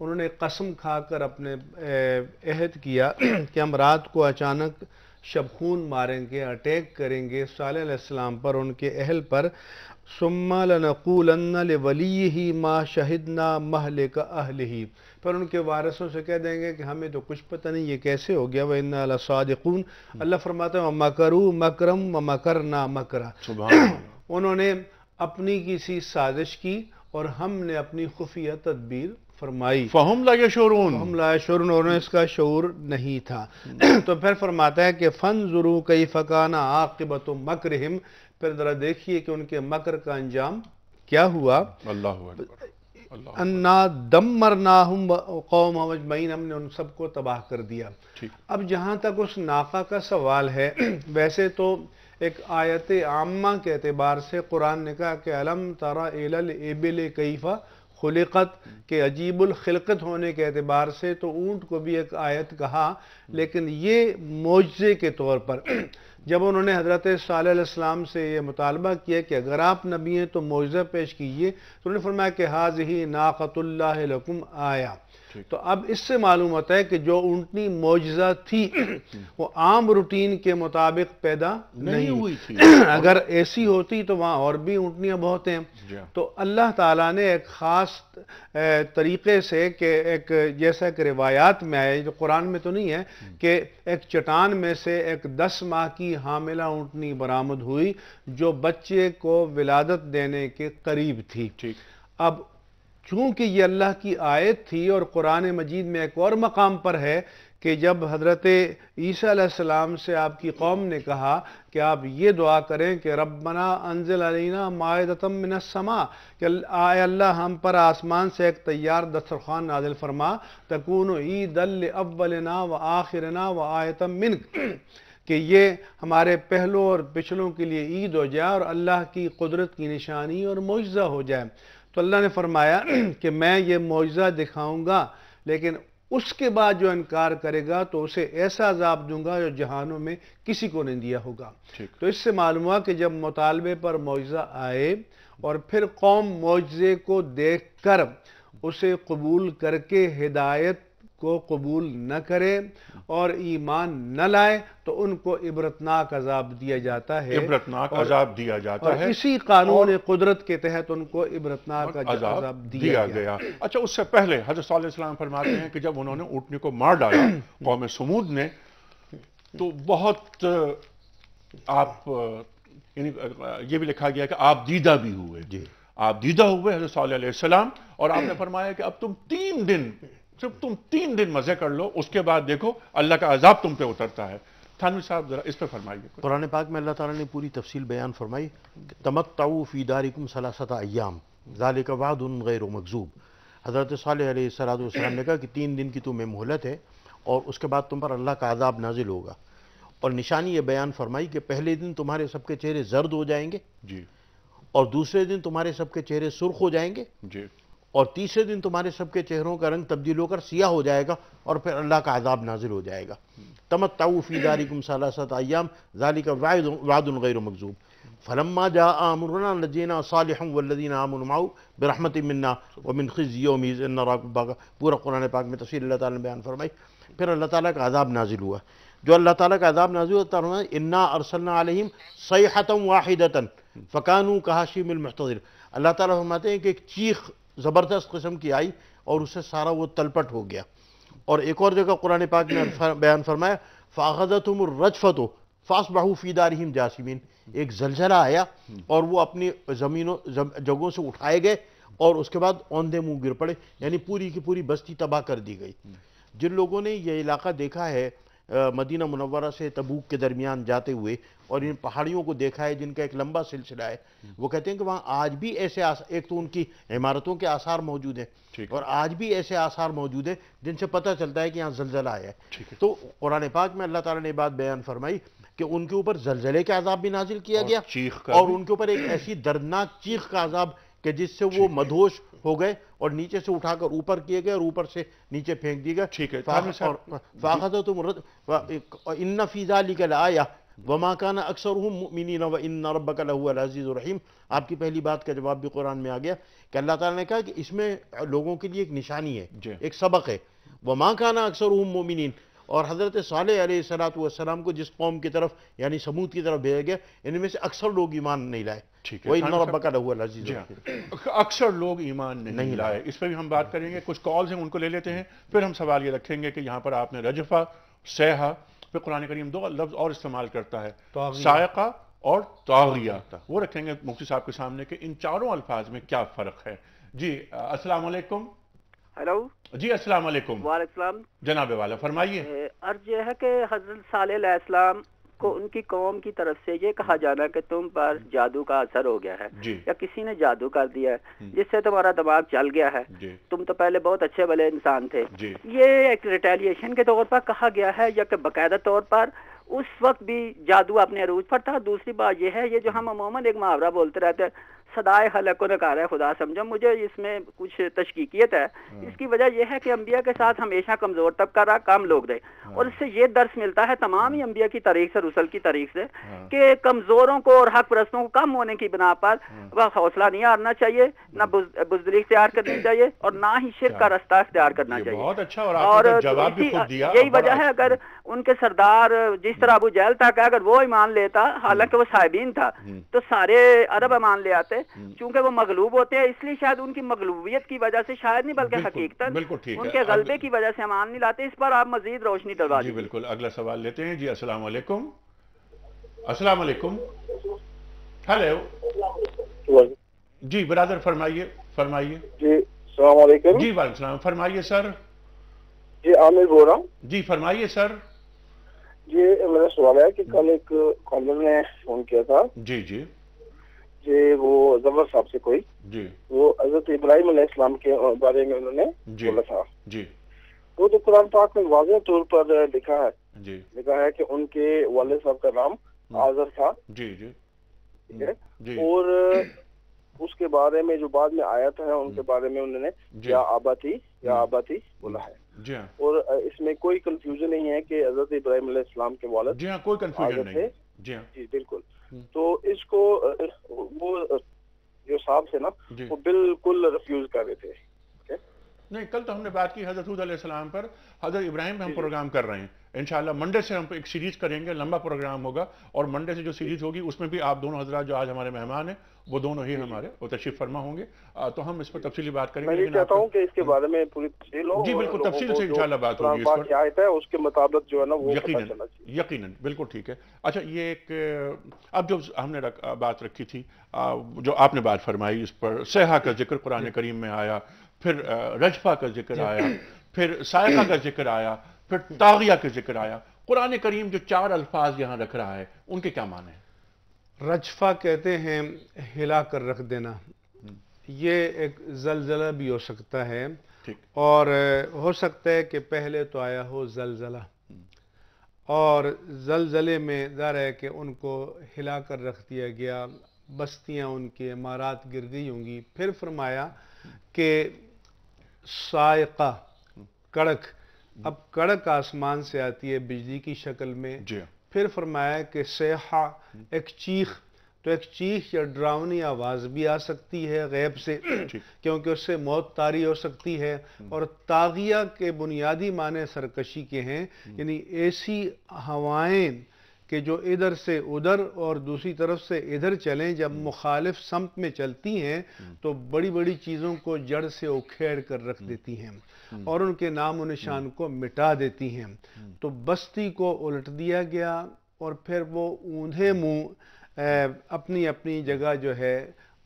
[SPEAKER 4] انہوں نے قسم کھا کر اپنے عہد کیا کہ ہم رات کو اچانک شبخون ماریں گے اٹیک کریں گے صلی علیہ السلام پر ان کے اہل پر سُمَّا لَنَقُولَنَّ لِوَلِيِّهِ مَا شَهِدْنَا مَحْلِكَ نا پھر پر ان کے وارثوں سے کہہ دیں گے کہ ہمیں تو کچھ پتہ نہیں یہ کیسے ہو گیا وَإِنَّا لَصَادِقُونَ اللہ فرماتا ہے وَمَكَرُوا مَكْرَمْ وَمَكَرْنَا مَكْرَ انہوں نے اپنی کسی سازش کی اور ہم نے اپنی خفیہ تدبیر فرمائی فہم لا شعرون فہم لا شعرون اور اس کا شعور نہیں تھا تو پھر فرماتا ہے کہ فنظرو کئی فکانا عاقبت مکرہم پھر ذرا دیکھیے کہ ان کے مکر کا انجام کیا ہوا اللہ اکبر انا دمرناہم قوم مجمعین ہم نے ان سب کو تباہ کر دیا اب جہاں تک اس نافع کا سوال ہے ویسے تو ایک آیت عامہ کے اعتبار سے قرآن نے کہا کہ علم ترا ایلل ایبل کیفہ خلقت کے عجیب الخلقت ہونے کے اعتبار سے تو اونٹ کو بھی ایک آیت کہا لیکن یہ موجزے کے طور پر جب انہوں نے حضرت صلی علیہ السلام سے یہ مطالبہ کیا کہ اگر آپ نبی ہیں تو معجزہ پیش کیجئے تو انہوں نے فرمایا کہ حاضر ناقت اللہ لکم آیا تو اب اس سے معلوم ہوتا ہے کہ جو اونٹنی معجزہ تھی وہ عام روٹین کے مطابق پیدا نہیں ہوئی تھی اگر ایسی ہوتی تو وہاں اور بھی اونٹنیاں ہیں جی۔ تو اللہ تعالیٰ نے ایک خاص طریقے سے کہ ایک جیسا روایات میں آئے جو قرآن میں تو نہیں ہے کہ ایک چٹان میں سے ایک دس ماہ کی حاملہ اونٹنی برآمد ہوئی جو بچے کو ولادت دینے کے قریب تھی اب چونکہ یہ اللہ کی آیت تھی اور قرآن مجید میں ایک اور مقام پر ہے کہ جب حضرت عیسیٰ علیہ السلام سے آپ کی قوم نے کہا کہ آپ یہ دعا کریں کہ ربنا انزل علینا مائدتم من السما کہ آئے اللہ ہم پر آسمان سے ایک تیار دسترخوان نازل فرما تکون عید اولنا و آخرنا و آیتم منک کہ یہ ہمارے پہلوں اور پچھلوں کے لیے عید ہو جائے اور اللہ کی قدرت کی نشانی اور معجزہ ہو جائے تو اللہ نے فرمایا کہ میں یہ معجزہ دکھاؤں گا لیکن اس کے بعد جو انکار کرے گا تو اسے ایسا عذاب دوں گا جو جہانوں میں کسی کو نہیں دیا ہوگا تو اس سے معلوم ہوا کہ جب مطالبے پر موجزہ آئے اور پھر قوم موجزے کو دیکھ کر اسے قبول کر کے ہدایت کو قبول نہ کرے اور ایمان نہ لائے تو ان کو عبرتناک عذاب دیا جاتا ہے عبرتناک عذاب دیا جاتا ہے اور اسی قانون قدرت کے تحت ان کو عبرتناک عذاب, دیا گیا اچھا
[SPEAKER 1] اس سے پہلے حضرت صلی اللہ علیہ وسلم فرماتے ہیں کہ جب انہوں نے اٹھنے کو مار ڈالا قوم سمود نے تو بہت آپ یعنی، یہ بھی لکھا گیا کہ آپ دیدہ بھی ہوئے جی۔ آپ دیدہ ہوئے حضرت صلی اللہ علیہ وسلم اور آپ نے فرمایا کہ اب تم تین دن صرف تم تین دن مزے کر لو اس کے بعد دیکھو اللہ کا عذاب تم پہ اترتا ہے تھانوی
[SPEAKER 5] صاحب ذرا اس پہ فرمائیے قرآن پاک میں اللہ تعالیٰ نے پوری تفصیل بیان فرمائی تمتعو فی دارکم کم سلاست ایام ذالک وعد غیر مقزوب حضرت صالح علیہ السلام والسلام نے کہا کہ تین دن کی تمہیں مہلت ہے اور اس کے بعد تم پر اللہ کا عذاب نازل ہوگا اور نشانی یہ بیان فرمائی کہ پہلے دن تمہارے سب کے چہرے زرد ہو جائیں گے جی اور دوسرے دن تمہارے سب کے چہرے سرخ ہو جائیں گے جی اور تیسرے دن تمہارے سب کے چہروں کا رنگ تبدیل ہو کر سیاہ ہو جائے گا اور پھر اللہ کا عذاب نازل ہو جائے گا تمتفی دار کم صالا ستیام ظالی کا واد الغیر و مغزوم فلما جا عمر جینا صالحم ودینہ عام الماؤ برحمۃ منع خزی ویزا پورا قرآن پاک میں تفریح اللہ تعالیٰ بیان فرمائی پھر اللہ تعالیٰ کا عذاب نازل ہوا جو اللہ تعالیٰ کا عذاب نازل ہوتا تعالیٰ انّا اور صلی علیہم سیاحتم واحد فقانو کہاشی اللہ تعالیٰ فرماتے ہیں کہ ایک چیخ زبردست قسم کی آئی اور اس سے سارا وہ تلپٹ ہو گیا اور ایک اور جگہ قرآن پاک نے بیان فرمایا فَاغَذَتُمُ الرَّجْفَتُ فَاسْبَحُوا فاس بہو جَاسِمِينَ جاسمین ایک زلزلہ آیا اور وہ اپنی زمینوں جگہوں سے اٹھائے گئے اور اس کے بعد اوندے منہ گر پڑے یعنی پوری کی پوری بستی تباہ کر دی گئی جن لوگوں نے یہ علاقہ دیکھا ہے مدینہ منورہ سے تبوک کے درمیان جاتے ہوئے اور ان پہاڑیوں کو دیکھا ہے جن کا ایک لمبا سلسلہ ہے وہ کہتے ہیں کہ وہاں آج بھی ایسے ایک تو ان کی عمارتوں کے آثار موجود ہیں اور آج بھی ایسے آثار موجود ہیں جن سے پتہ چلتا ہے کہ یہاں زلزلہ آیا ہے تو قرآن پاک میں اللہ تعالیٰ نے بات بیان فرمائی کہ ان کے اوپر زلزلے کا عذاب بھی نازل کیا گیا اور ان کے اوپر ایک ایسی دردناک چیخ کا عذاب کہ جس سے وہ مدھوش ہو گئے اور نیچے سے اٹھا کر اوپر کیے گئے اور اوپر سے نیچے پھینک دیے گئے ان فیضا لی وما کانا اکثر ربک لہو العزیز الرحیم آپ کی پہلی بات کا جواب بھی قرآن میں آ گیا کہ اللہ تعالیٰ نے کہا کہ اس میں لوگوں کے لیے ایک نشانی ہے جی۔ ایک سبق ہے وما کانا اکثر مؤمنین اور حضرت صالح علیہ السلام کو جس قوم کی طرف یعنی سمود کی طرف بھیجا گیا ان میں سے اکثر لوگ ایمان نہیں لائے ٹھیک ہے جی ہاں۔
[SPEAKER 1] اکثر لوگ ایمان نہیں لائے اس پہ بھی ہم بات کریں گے کچھ کالز ہیں ان کو لے لیتے ہیں پھر ہم سوال یہ رکھیں گے کہ یہاں پر آپ نے رجفہ سیحہ پھر قرآن کریم دو لفظ اور استعمال کرتا ہے سائقہ اور تاغیہ وہ رکھیں گے مفتی صاحب کے سامنے کہ ان چاروں الفاظ میں کیا فرق ہے جی السلام علیکم ہیلو جی السلام علیکم وعلیکم السلام جناب والا فرمائیے
[SPEAKER 6] عرض یہ ہے کہ حضرت صالح علیہ السلام کو ان کی قوم کی طرف سے یہ کہا جانا کہ تم پر جادو کا اثر ہو گیا ہے جی. یا کسی نے جادو کر دیا ہے جس سے تمہارا دماغ چل گیا ہے جی. تم تو پہلے بہت اچھے بھلے انسان تھے جی. یہ ایک ریٹیلیشن کے طور پر کہا گیا ہے یا کہ باقاعدہ طور پر اس وقت بھی جادو اپنے عروج پر تھا دوسری بات یہ ہے یہ جو ہم عموماً ایک محاورہ بولتے رہتے ہیں حلق و تشکیقیت ہے ہاں۔ اس کی وجہ یہ ہے کہ انبیاء کے ساتھ ہمیشہ کمزور طبقہ رہا کام لوگ ہاں۔ اور اس سے یہ درس ملتا ہے تمام ہی انبیاء کی تاریخ سے رسل کی تاریخ سے ہاں۔ کہ کمزوروں کو اور حق پرستوں کو کم ہونے کی بنا پر وہ حوصلہ نہیں ہارنا چاہیے نہ بزدری اختیار کرنی چاہیے اور نہ ہی شرک کا اچھا۔ رستہ اختیار کرنا چاہیے اور یہی وجہ ہے اچھا۔ اگر ان کے سردار جس طرح ابو جہل تھا کہ اگر وہ ایمان لیتا حالانکہ وہ صاحبین تھا تو سارے عرب ایمان لے آتے چونکہ وہ مغلوب ہوتے ہیں اس لیے شاید ان کی مغلوبیت کی وجہ سے شاید نہیں بلکہ حقیقت ان کے غلبے کی وجہ سے ایمان نہیں لاتے اس پر آپ مزید روشنی جی,
[SPEAKER 1] جی، بالکل اگلا سوال لیتے ہیں جی السلام علیکم السلام علیکم ہلو جی برادر فرمائیے فرمائیے جی السلام علیکم جی السلام فرمائیے سر جی عامر بول رہا ہوں جی فرمائیے سر
[SPEAKER 4] جی میرا سوال ہے کہ کل ایک کالر نے فون کیا تھا جی جی جی وہ زبر صاحب سے کوئی جی وہ حضرت ابراہیم علیہ السلام کے بارے میں انہوں نے جی۔ بولا تھا جی وہ تو قرآن پاک میں واضح طور پر لکھا ہے جی لکھا ہے کہ ان کے والد صاحب کا نام آزر ہاں۔ تھا
[SPEAKER 1] جی جی۔, جی اور
[SPEAKER 4] اس کے بارے میں جو بعد میں آیا تھا ان کے بارے میں انہوں نے جی۔ یا آبادی
[SPEAKER 5] یا
[SPEAKER 1] ہاں۔
[SPEAKER 4] آبادی بولا ہے جی ہاں۔ اور اس میں کوئی کنفیوژن نہیں ہے کہ حضرت ابراہیم علیہ السلام کے والد جی ہاں کوئی کنفیوژن نہیں جی ہاں جی بالکل تو اس کو وہ جو صاحب تھے نا جی۔ وہ بالکل ریفیوز کر رہے تھے
[SPEAKER 1] نہیں کل تو ہم نے بات کی حضرت علیہ السلام پر حضرت ابراہیم ہم جی، پروگرام کر رہے ہیں انشاءاللہ منڈے سے ہم ایک سیریز کریں گے لمبا پروگرام ہوگا اور منڈے سے جو سیریز ہوگی اس میں بھی آپ دونوں حضرات جو آج ہمارے مہمان ہیں وہ دونوں ہی جی، جی۔ ہمارے وہ تشریف فرما ہوں گے تو ہم اس پر جی۔ تفصیلی بات کریں گے میں یہ چاہتا ہوں
[SPEAKER 4] کہ اس کے بارے میں پوری تفصیل ہو جی بالکل تفصیل سے انشاءاللہ بات ہوگی اس پر آیت ہے اس کے مطابق جو ہے نا وہ پتا چلا
[SPEAKER 1] چاہیے یقیناً بالکل ٹھیک ہے اچھا یہ ایک اب جو ہم نے بات رکھی تھی جو آپ نے بات فرمائی اس پر سہا کا ذکر قرآن کریم میں آیا پھر رجفہ کا ذکر آیا پھر سائقہ کا ذکر آیا پھر تاغیہ کے ذکر آیا قرآن کریم جو چار الفاظ یہاں رکھ رہا ہے ان کے کیا معنی
[SPEAKER 4] ہیں رجفہ کہتے ہیں ہلا کر رکھ دینا یہ ایک زلزلہ بھی ہو سکتا ہے اور ہو سکتا ہے کہ پہلے تو آیا ہو زلزلہ اور زلزلے میں دار ہے کہ ان کو ہلا کر رکھ دیا گیا بستیاں ان کے امارات گر گئی ہوں گی پھر فرمایا کہ سائقہ کڑک اب کڑک آسمان سے آتی ہے بجلی کی شکل میں جی۔ پھر فرمایا کہ ایک ایک چیخ چیخ تو یا ڈراؤنی آواز بھی آ سکتی ہے غیب سے جی۔ کیونکہ اس سے موت تاری ہو سکتی ہے اور تاغیہ کے بنیادی معنی سرکشی کے ہیں یعنی ایسی ہوائیں کہ جو ادھر سے ادھر اور دوسری طرف سے ادھر چلیں جب مخالف سمت میں چلتی ہیں تو بڑی بڑی چیزوں کو جڑ سے اکھیڑ کر رکھ دیتی ہیں اور ان کے نام و نشان کو مٹا دیتی ہیں تو بستی کو الٹ دیا گیا اور پھر وہ اوندھے منہ اپنی اپنی جگہ جو ہے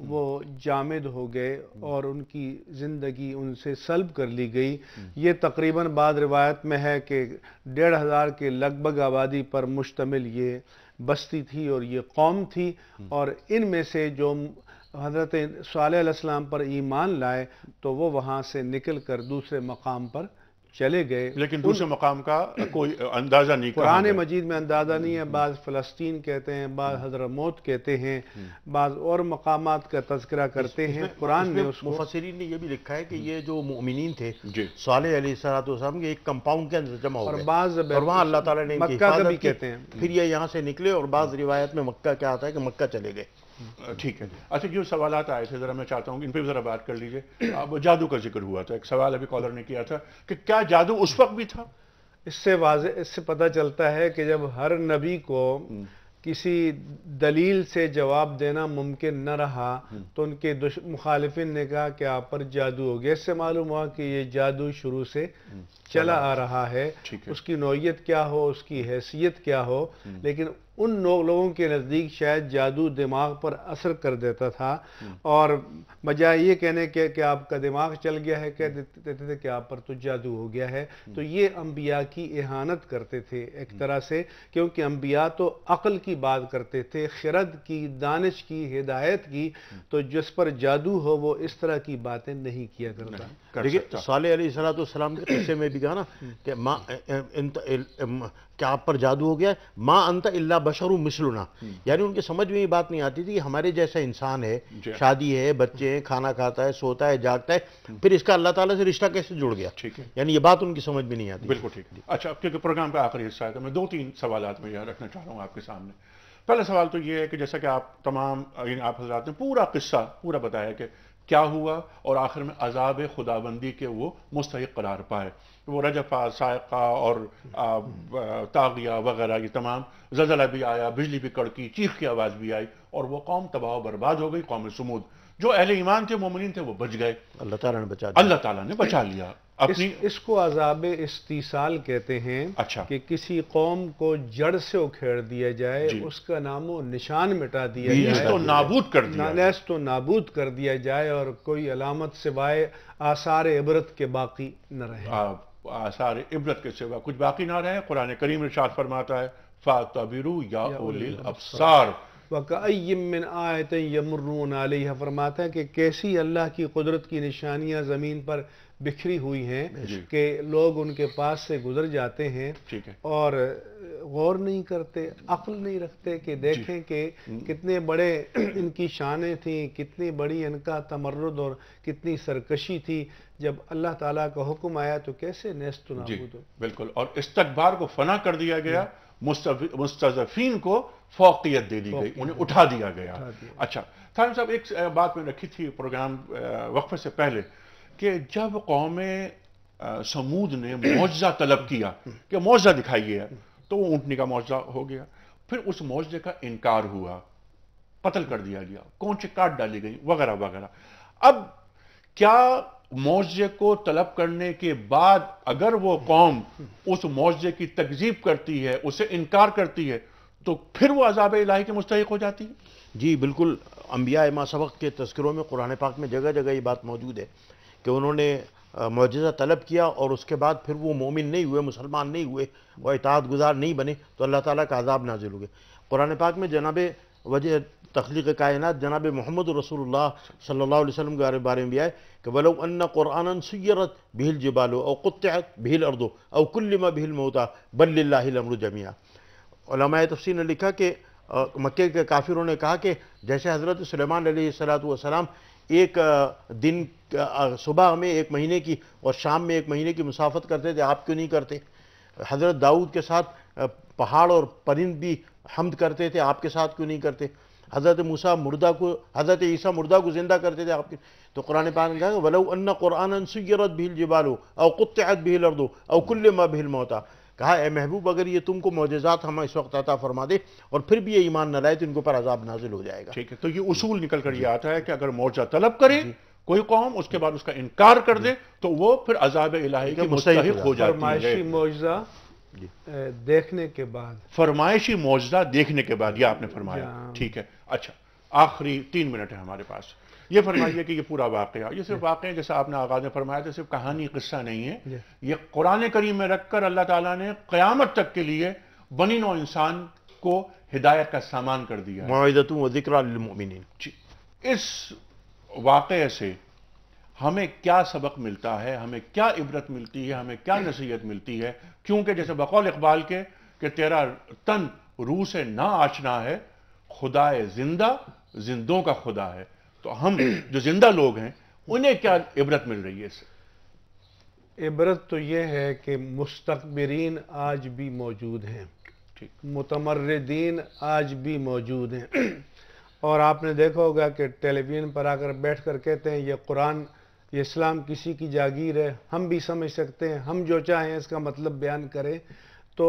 [SPEAKER 4] وہ جامد ہو گئے اور ان کی زندگی ان سے سلب کر لی گئی یہ تقریباً بعد روایت میں ہے کہ ڈیڑھ ہزار کے لگ بھگ آبادی پر مشتمل یہ بستی تھی اور یہ قوم تھی اور ان میں سے جو حضرت صالح علیہ السلام پر ایمان لائے تو وہ وہاں سے نکل کر دوسرے مقام پر چلے گئے لیکن دوسرے مقام کا کوئی اندازہ نہیں قرآن مجید میں اندازہ نہیں ہے بعض فلسطین کہتے ہیں بعض حضرت موت کہتے ہیں بعض اور مقامات کا تذکرہ کرتے ہیں قرآن نے
[SPEAKER 5] یہ بھی لکھا ہے کہ یہ جو مومنین تھے جی۔ صالح علیہ السلام کے ایک کمپاؤنڈ کے اندر جمع ہو گئے اور وہاں اللہ نے کہتے ہیں پھر یہ یہاں سے نکلے اور بعض روایت میں مکہ کیا آتا ہے کہ مکہ چلے گئے ٹھیک ہے جی۔
[SPEAKER 1] اچھا جو سوالات آئے تھے ذرا میں چاہتا ہوں ان پہ ذرا بات کر لیجئے اب جادو کا ذکر ہوا تھا ایک سوال
[SPEAKER 4] ابھی کالر نے کیا تھا کہ کیا جادو اس وقت بھی تھا اس سے واضح اس سے پتہ چلتا ہے کہ جب ہر نبی کو کسی دلیل سے جواب دینا ممکن نہ رہا تو ان کے مخالفین نے کہا کہ آپ پر جادو ہو گیا اس سے معلوم ہوا کہ یہ جادو شروع سے چلا آ رہا ہے اس کی نوعیت کیا ہو اس کی حیثیت کیا ہو لیکن ان لوگوں کے نزدیک شاید جادو دماغ پر اثر کر دیتا تھا اور بجائے یہ کہنے کہ آپ کا دماغ چل گیا ہے کہہ دیتے تھے کہ آپ پر تو جادو ہو گیا ہے تو یہ انبیاء کی احانت کرتے تھے ایک طرح سے کیونکہ انبیاء تو عقل کی بات کرتے تھے خرد کی دانش کی ہدایت کی تو جس پر جادو ہو وہ اس طرح کی باتیں نہیں کیا کرتا دیکھیں
[SPEAKER 5] صالح علیہ السلام کے قصے میں بھی کہا نا کہ کہ آپ پر جادو ہو گیا ما بشر مثلنا یعنی ان کے سمجھ میں یہ بات نہیں آتی تھی کہ ہمارے جیسا انسان ہے جی۔ شادی ہے بچے ہیں کھانا کھاتا ہے سوتا ہے جاگتا ہے پھر اس کا اللہ تعالیٰ سے رشتہ کیسے جڑ گیا یعنی یہ بات ان کی سمجھ میں نہیں آتی بالکل ٹھیک
[SPEAKER 1] اچھا کیونکہ پروگرام کا آخری حصہ ہے تو میں دو تین سوالات میں یہاں رکھنا چاہ رہا ہوں آپ کے سامنے پہلا سوال تو یہ ہے کہ جیسا کہ آپ تمام یعنی آپ حضرات نے پورا قصہ پورا بتایا کہ کیا ہوا اور آخر میں عذاب خدا بندی کے وہ مستحق قرار پائے وہ رجفہ سائقہ اور تاغیہ وغیرہ یہ تمام زلزلہ بھی آیا بجلی بھی کڑکی چیخ کی آواز بھی آئی اور وہ قوم تباہ و برباد ہو گئی قوم سمود جو اہل ایمان تھے مومنین تھے وہ بچ گئے اللہ تعالیٰ نے بچا دیا اللہ تعالیٰ نے بچا لیا
[SPEAKER 4] اس کو عذاب استیصال کہتے ہیں اچھا۔ کہ کسی قوم کو جڑ سے اکھیڑ دیا جائے جی۔ اس کا نام و نشان مٹا دیا جائے نیست نابود کر دیا جائے نیست و نابود کر دیا جائے اور کوئی علامت سوائے آثار عبرت کے باقی نہ رہے آثار عبرت کے سوا کچھ باقی نہ ہیں قرآن کریم ارشاد فرماتا ہے فاتبرو یا وقم آئے تھے یمر علی فرماتا کہ کیسی اللہ کی قدرت کی نشانیاں زمین پر بکھری ہوئی ہیں کہ لوگ ان کے پاس سے گزر جاتے ہیں اور غور نہیں کرتے عقل نہیں رکھتے کہ جی۔ دیکھیں کہ کتنے بڑے ان کی شانیں تھیں کتنی بڑی ان کا تمرد اور کتنی سرکشی تھی جب اللہ تعالیٰ کا حکم آیا تو کیسے نیست جی،
[SPEAKER 1] ہو بالکل اور استقبار کو فنا کر دیا گیا جی۔ مستضفین کو فوقیت دے دی گئی انہیں یعنی اٹھا دیا گیا اچھا تھانی صاحب ایک بات میں رکھی تھی پروگرام وقفے سے پہلے کہ جب قوم سمود نے موجزہ طلب کیا کہ موجزہ دکھائیے تو وہ اونٹنی کا موجزہ ہو گیا پھر اس موجزے کا انکار ہوا قتل کر دیا گیا کونچے کاٹ ڈالی گئی وغیرہ وغیرہ اب کیا معذضے کو طلب کرنے کے بعد اگر وہ قوم اس معوضے کی تقزیب کرتی ہے اسے
[SPEAKER 5] انکار کرتی ہے تو پھر وہ عذاب الہی کے مستحق ہو جاتی ہے جی بالکل انبیاء اما سبق کے تذکروں میں قرآن پاک میں جگہ جگہ یہ بات موجود ہے کہ انہوں نے معجزہ طلب کیا اور اس کے بعد پھر وہ مومن نہیں ہوئے مسلمان نہیں ہوئے وہ اطاعت گزار نہیں بنے تو اللہ تعالیٰ کا عذاب نازل ہوگئے قرآن پاک میں جناب وجہ تخلیق کائنات جناب محمد رسول اللہ صلی اللہ علیہ وسلم کے بارے میں بھی آئے کہ ولو ان قرآن سیرت بھیل جبالو او قطعت بھیل اردو کل ما بھیل موتا بل اللہ الامر الجمیہ علماء تفسیر نے لکھا کہ مکے کے کافروں نے کہا کہ جیسے حضرت سلیمان علیہ السلات ایک دن صبح میں ایک مہینے کی اور شام میں ایک مہینے کی مسافت کرتے تھے آپ کیوں نہیں کرتے حضرت داؤد کے ساتھ پہاڑ اور پرند بھی حمد کرتے تھے آپ کے ساتھ کیوں نہیں کرتے حضرت موسیٰ مردہ کو حضرت عیسیٰ مردہ کو زندہ کرتے تھے تو قرآن پاک نے کہا وَلَوْ أَنَّ قُرْآنًا سُيِّرَتْ بِهِ الْجِبَالُ اَوْ قُطِعَتْ بِهِ الْأَرْضُ اَوْ كُلِّ مَا بِهِ الْمَوْتَى کہا اے محبوب اگر یہ تم کو موجزات ہمیں اس وقت عطا فرما دے اور پھر بھی یہ ایمان نہ لائے تو ان کو پر عذاب نازل ہو جائے گا تو یہ اصول
[SPEAKER 1] نکل کر یہ آتا ہے کہ اگر موجزہ طلب کرے جی۔ کوئی قوم اس کے بعد اس کا انکار کر دے جی۔ تو وہ پھر عذاب الہی کے مستحق ہو جاتی ہے فرمائشی
[SPEAKER 4] موجزہ جی۔ دیکھنے کے بعد
[SPEAKER 1] فرمائشی موجزہ دیکھنے کے بعد یہ آپ نے فرمایا جی، ہاں۔ ٹھیک ہے اچھا آخری تین منٹ ہے ہمارے پاس یہ فرمائیے کہ یہ پورا واقعہ یہ صرف واقعہ ہے جیسے آپ نے آغاز میں فرمایا تھا صرف کہانی قصہ نہیں ہے جی۔ یہ قرآن کریم میں رکھ کر اللہ تعالیٰ نے قیامت تک کے لیے بنی نو انسان کو ہدایت کا سامان کر دیا ہے
[SPEAKER 5] معایدتوں و ذکرہ للمؤمنین
[SPEAKER 1] اس واقعے سے ہمیں کیا سبق ملتا ہے ہمیں کیا عبرت ملتی ہے ہمیں کیا نصیحت ملتی ہے کیونکہ جیسے بقول اقبال کے کہ تیرا تن روح سے نہ آچنا ہے خدا زندہ زندوں کا خدا ہے تو ہم جو زندہ لوگ ہیں انہیں کیا عبرت مل رہی ہے اس
[SPEAKER 4] عبرت تو یہ ہے کہ مستقبرین آج بھی موجود ہیں متمردین آج بھی موجود ہیں اور آپ نے دیکھا ہوگا کہ ٹیلی ویژن پر آ کر بیٹھ کر کہتے ہیں یہ قرآن یہ اسلام کسی کی جاگیر ہے ہم بھی سمجھ سکتے ہیں ہم جو چاہیں اس کا مطلب بیان کریں تو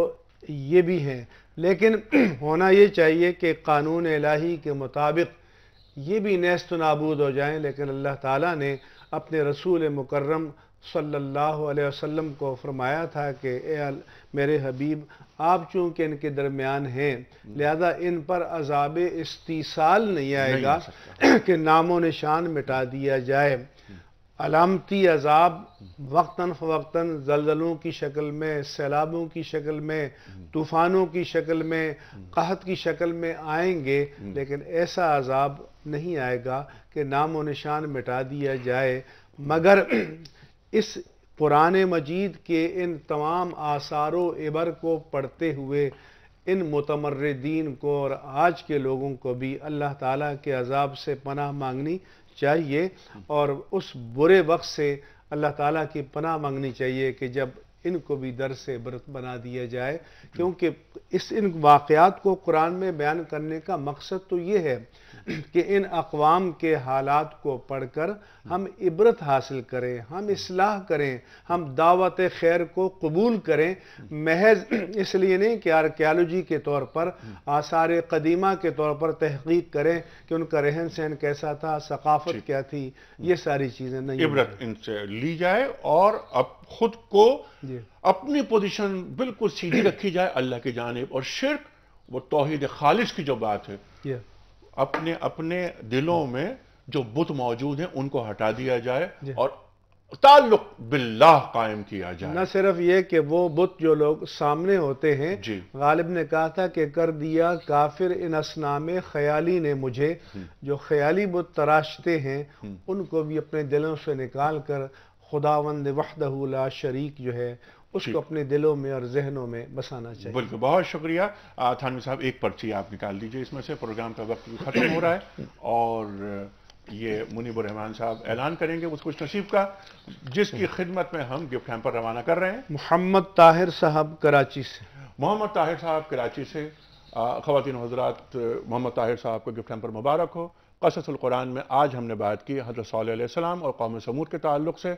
[SPEAKER 4] یہ بھی ہیں لیکن ہونا یہ چاہیے کہ قانون الہی کے مطابق یہ بھی نیست و نابود ہو جائیں لیکن اللہ تعالیٰ نے اپنے رسول مکرم صلی اللہ علیہ وسلم کو فرمایا تھا کہ اے میرے حبیب آپ چونکہ ان کے درمیان ہیں لہذا ان پر عذاب استیصال نہیں آئے گا کہ نام و نشان مٹا دیا جائے علامتی عذاب وقتاً فوقتاً زلزلوں کی شکل میں سیلابوں کی شکل میں طوفانوں کی شکل میں قحط کی شکل میں آئیں گے لیکن ایسا عذاب نہیں آئے گا کہ نام و نشان مٹا دیا جائے مگر اس قرآن مجید کے ان تمام آثار و عبر کو پڑھتے ہوئے ان متمردین کو اور آج کے لوگوں کو بھی اللہ تعالیٰ کے عذاب سے پناہ مانگنی چاہیے اور اس برے وقت سے اللہ تعالیٰ کی پناہ مانگنی چاہیے کہ جب ان کو بھی در سے برت بنا دیا جائے کیونکہ اس ان واقعات کو قرآن میں بیان کرنے کا مقصد تو یہ ہے کہ ان اقوام کے حالات کو پڑھ کر ہم عبرت حاصل کریں ہم اصلاح کریں ہم دعوت خیر کو قبول کریں محض اس لیے نہیں کہ آرکیالوجی کے طور پر آثار قدیمہ کے طور پر تحقیق کریں کہ ان کا رہن سہن کیسا تھا ثقافت کیا تھی یہ ساری چیزیں نہیں
[SPEAKER 1] عبرت ان سے لی جائے اور اب خود کو جی۔ اپنی پوزیشن بالکل سیدھی رکھی جائے اللہ کی جانب اور شرک وہ توحید خالص کی جو بات ہے جی۔ اپنے اپنے دلوں میں جو بت موجود ہیں ان کو ہٹا دیا جائے جی۔ اور تعلق باللہ قائم کیا جائے نہ
[SPEAKER 4] صرف یہ کہ وہ بت جو لوگ سامنے ہوتے ہیں جی۔ غالب نے کہا تھا کہ کر دیا کافر ان اسنام خیالی نے مجھے جو خیالی بت تراشتے ہیں ان کو بھی اپنے دلوں سے نکال کر خداوند وحدہ لا شریک جو ہے اس جی۔ کو اپنے دلوں میں اور ذہنوں میں بسانا چاہیے
[SPEAKER 1] بالکل بہت شکریہ تھانوی صاحب ایک پرچی آپ نکال دیجئے اس میں سے پروگرام کا وقت بھی ختم ہو رہا ہے اور یہ منیب الرحمان صاحب اعلان کریں گے اس کچھ نصیب کا جس کی خدمت میں ہم گفٹ پر روانہ کر رہے ہیں
[SPEAKER 4] محمد طاہر صاحب کراچی سے
[SPEAKER 1] محمد طاہر صاحب کراچی سے خواتین حضرات محمد طاہر صاحب کو گفٹ ہیمپر مبارک ہو قصص القرآن میں آج ہم نے بات کی حضرت صلی اللہ علیہ السلام اور قوم سمور کے تعلق سے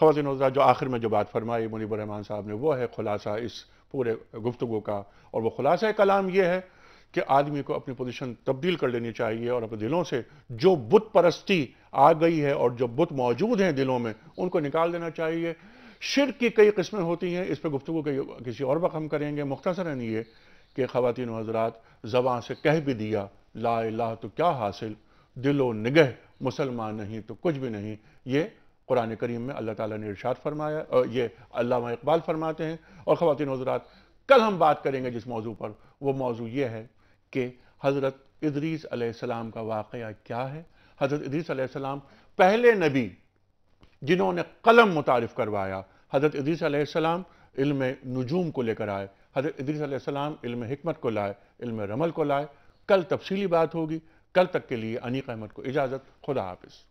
[SPEAKER 1] خواتین حضرات جو آخر میں جو بات فرمائی منی الرحمان صاحب نے وہ ہے خلاصہ اس پورے گفتگو کا اور وہ خلاصہ کلام یہ ہے کہ آدمی کو اپنی پوزیشن تبدیل کر لینی چاہیے اور اپنے دلوں سے جو بت پرستی آ گئی ہے اور جو بت موجود ہیں دلوں میں ان کو نکال دینا چاہیے شرک کی کئی قسمیں ہوتی ہیں اس پہ گفتگو کسی اور وقت ہم کریں گے مختصر ہے یہ کہ خواتین و حضرات زبان سے کہہ بھی دیا لا الہ تو کیا حاصل دل و نگہ مسلمان نہیں تو کچھ بھی نہیں یہ قرآن کریم میں اللہ تعالیٰ نے ارشاد فرمایا اور یہ علامہ اقبال فرماتے ہیں اور خواتین حضرات کل ہم بات کریں گے جس موضوع پر وہ موضوع یہ ہے کہ حضرت ادریس علیہ السلام کا واقعہ کیا ہے حضرت ادریس علیہ السلام پہلے نبی جنہوں نے قلم متعارف کروایا حضرت ادریس علیہ السلام علم نجوم کو لے کر آئے حضرت ادریس علیہ السلام علم حکمت کو لائے علم رمل کو لائے کل تفصیلی بات ہوگی کل تک کے لیے انیق احمد کو اجازت خدا حافظ